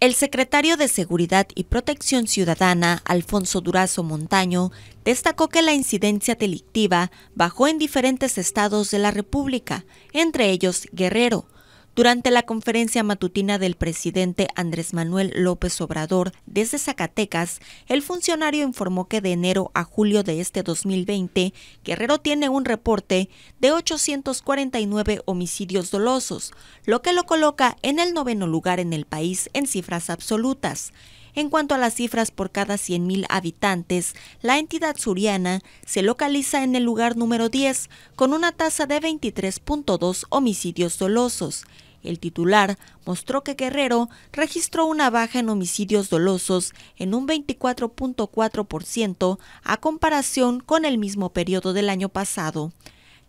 El secretario de Seguridad y Protección Ciudadana, Alfonso Durazo Montaño, destacó que la incidencia delictiva bajó en diferentes estados de la República, entre ellos Guerrero, durante la conferencia matutina del presidente Andrés Manuel López Obrador desde Zacatecas, el funcionario informó que de enero a julio de este 2020, Guerrero tiene un reporte de 849 homicidios dolosos, lo que lo coloca en el noveno lugar en el país en cifras absolutas. En cuanto a las cifras por cada 100.000 habitantes, la entidad suriana se localiza en el lugar número 10 con una tasa de 23.2 homicidios dolosos. El titular mostró que Guerrero registró una baja en homicidios dolosos en un 24.4% a comparación con el mismo periodo del año pasado.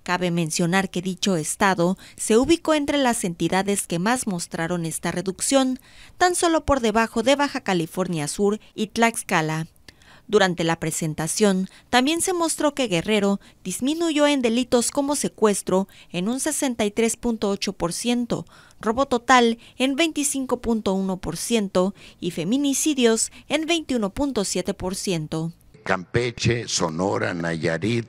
Cabe mencionar que dicho estado se ubicó entre las entidades que más mostraron esta reducción, tan solo por debajo de Baja California Sur y Tlaxcala. Durante la presentación, también se mostró que Guerrero disminuyó en delitos como secuestro en un 63.8%, robo total en 25.1% y feminicidios en 21.7%. Campeche, Sonora, Nayarit,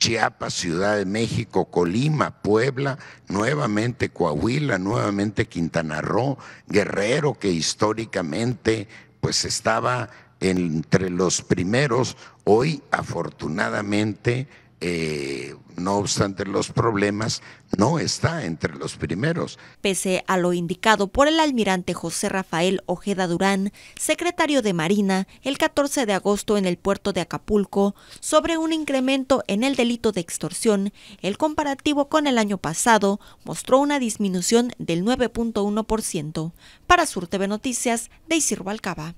Chiapas, Ciudad de México, Colima, Puebla, nuevamente Coahuila, nuevamente Quintana Roo, Guerrero, que históricamente pues estaba entre los primeros, hoy afortunadamente eh, no obstante los problemas, no está entre los primeros. Pese a lo indicado por el almirante José Rafael Ojeda Durán, secretario de Marina, el 14 de agosto en el puerto de Acapulco, sobre un incremento en el delito de extorsión, el comparativo con el año pasado mostró una disminución del 9.1%. Para Sur TV Noticias, Daisy Rubalcaba.